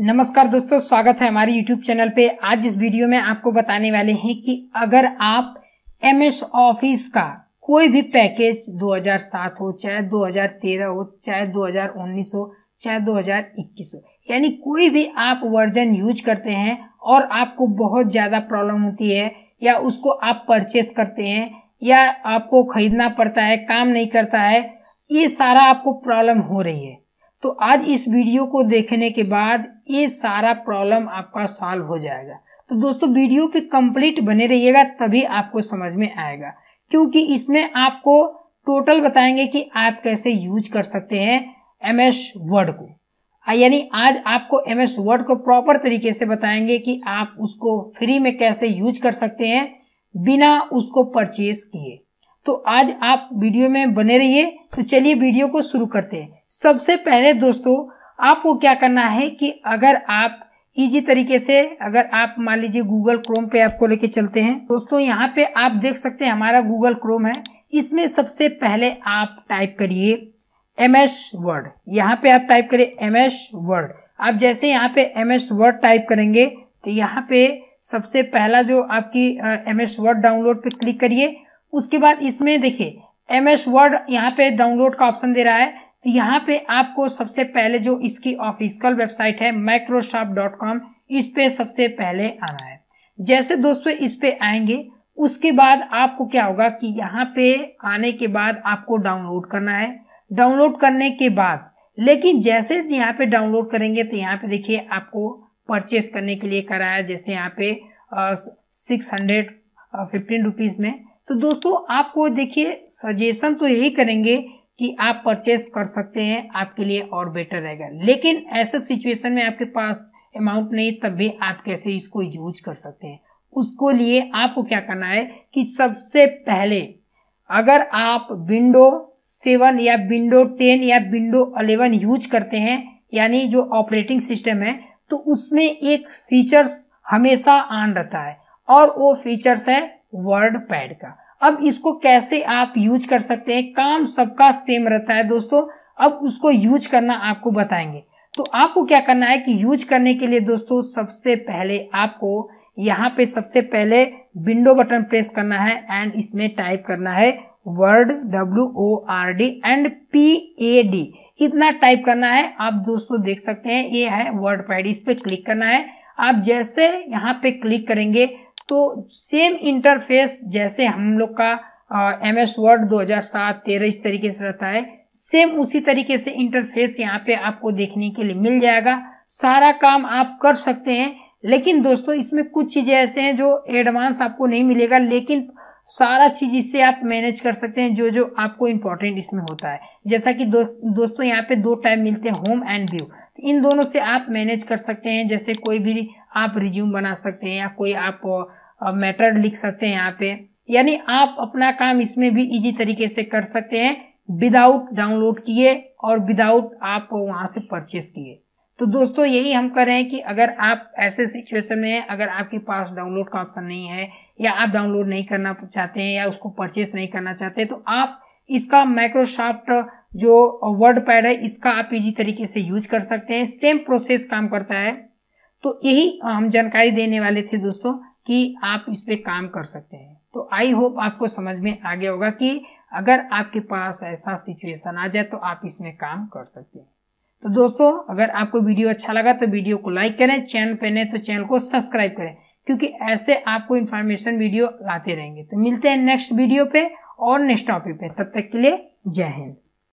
नमस्कार दोस्तों स्वागत है हमारे YouTube चैनल पे आज इस वीडियो में आपको बताने वाले हैं कि अगर आप एम एस ऑफिस का कोई भी पैकेज 2007 हो चाहे 2013 हो चाहे 2019 हो चाहे 2021 हो यानी कोई भी आप वर्जन यूज करते हैं और आपको बहुत ज़्यादा प्रॉब्लम होती है या उसको आप परचेस करते हैं या आपको खरीदना पड़ता है काम नहीं करता है ये सारा आपको प्रॉब्लम हो रही है तो आज इस वीडियो को देखने के बाद ये सारा प्रॉब्लम आपका सॉल्व हो जाएगा तो दोस्तों वीडियो पे कंप्लीट बने रहिएगा तभी आपको समझ में आएगा क्योंकि इसमें आपको टोटल बताएंगे कि आप कैसे यूज कर सकते हैं एम एस वर्ड को यानी आज आपको एम एस वर्ड को प्रॉपर तरीके से बताएंगे कि आप उसको फ्री में कैसे यूज कर सकते हैं बिना उसको परचेज किए तो आज आप वीडियो में बने रहिए तो चलिए वीडियो को शुरू करते हैं सबसे पहले दोस्तों आपको क्या करना है कि अगर आप इजी तरीके से अगर आप मान लीजिए गूगल क्रोम पे आपको लेके चलते हैं दोस्तों यहाँ पे आप देख सकते हैं हमारा गूगल क्रोम है इसमें सबसे पहले आप टाइप करिए एम एस वर्ड यहाँ पे आप टाइप करिए एम एस वर्ड आप जैसे यहाँ पे एम एस वर्ड टाइप करेंगे तो यहाँ पे सबसे पहला जो आपकी एम एस वर्ड डाउनलोड पे क्लिक करिए उसके बाद इसमें देखिए एम एस वर्ड यहाँ पे डाउनलोड का ऑप्शन दे रहा है तो यहाँ पे आपको सबसे पहले जो इसकी ऑफिशियल वेबसाइट है माइक्रोसॉफ्ट डॉट कॉम इस पे सबसे पहले आना है जैसे दोस्तों इस पे आएंगे उसके बाद आपको क्या होगा कि यहाँ पे आने के बाद आपको डाउनलोड करना है डाउनलोड करने के बाद लेकिन जैसे यहाँ पे डाउनलोड करेंगे तो यहाँ पे देखिए आपको परचेस करने के लिए कराया जैसे यहाँ पे सिक्स हंड्रेड फिफ्टीन रुपीज़ में तो दोस्तों आपको देखिए सजेशन तो यही करेंगे कि आप परचेस कर सकते हैं आपके लिए और बेटर रहेगा लेकिन ऐसे सिचुएशन में आपके पास अमाउंट नहीं तब भी आप कैसे इसको यूज कर सकते हैं उसको लिए आपको क्या करना है कि सबसे पहले अगर आप विंडो सेवन या विंडो टेन या विंडो अलेवन यूज करते हैं यानी जो ऑपरेटिंग सिस्टम है तो उसमें एक फीचर्स हमेशा ऑन रहता है और वो फीचर्स है वर्ड पैड का अब इसको कैसे आप यूज कर सकते हैं काम सबका सेम रहता है दोस्तों अब उसको यूज करना आपको बताएंगे तो आपको क्या करना है कि यूज करने के लिए दोस्तों सबसे पहले आपको यहाँ पे सबसे पहले विंडो बटन प्रेस करना है एंड इसमें टाइप करना है word W O R D and P A D इतना टाइप करना है आप दोस्तों देख सकते हैं ये है वर्ड पैड इस पर क्लिक करना है आप जैसे यहाँ पे क्लिक करेंगे तो सेम इंटरफेस जैसे हम लोग का एम एस वर्ड दो हजार सात तेरह इस तरीके से रहता है सेम उसी तरीके से इंटरफेस यहाँ पे आपको देखने के लिए मिल जाएगा सारा काम आप कर सकते हैं लेकिन दोस्तों इसमें कुछ चीज़ें ऐसे हैं जो एडवांस आपको नहीं मिलेगा लेकिन सारा चीज इससे आप मैनेज कर सकते हैं जो जो आपको इम्पोर्टेंट इसमें होता है जैसा कि दो, दोस्तों यहाँ पे दो टाइप मिलते हैं होम एंड व्यू इन दोनों से आप मैनेज कर सकते हैं जैसे कोई भी आप रिज्यूम बना सकते हैं या कोई आप मैटर लिख सकते हैं यहाँ पे यानी आप अपना काम इसमें भी इजी तरीके से कर सकते हैं विदाउट डाउनलोड किए और विदाउट आप वहां से परचेस किए तो दोस्तों यही हम कर रहे हैं कि अगर आप ऐसे सिचुएशन में हैं अगर आपके पास डाउनलोड का ऑप्शन नहीं है या आप डाउनलोड नहीं करना चाहते हैं या उसको परचेस नहीं करना चाहते तो आप इसका माइक्रोसॉफ्ट जो वर्ड पैड है इसका आप इजी तरीके से यूज कर सकते हैं सेम प्रोसेस काम करता है तो यही हम जानकारी देने वाले थे दोस्तों कि आप इस पर काम कर सकते हैं तो आई होप आपको समझ में आ गया होगा कि अगर आपके पास ऐसा सिचुएशन आ जाए तो आप इसमें काम कर सकते हैं तो दोस्तों अगर आपको वीडियो अच्छा लगा तो वीडियो को लाइक करें चैनल पर नहीं तो चैनल को सब्सक्राइब करें क्योंकि ऐसे आपको इन्फॉर्मेशन वीडियो लाते रहेंगे तो मिलते हैं नेक्स्ट वीडियो पे और नेक्स्ट टॉपिक पे तब तक के लिए जय हिंद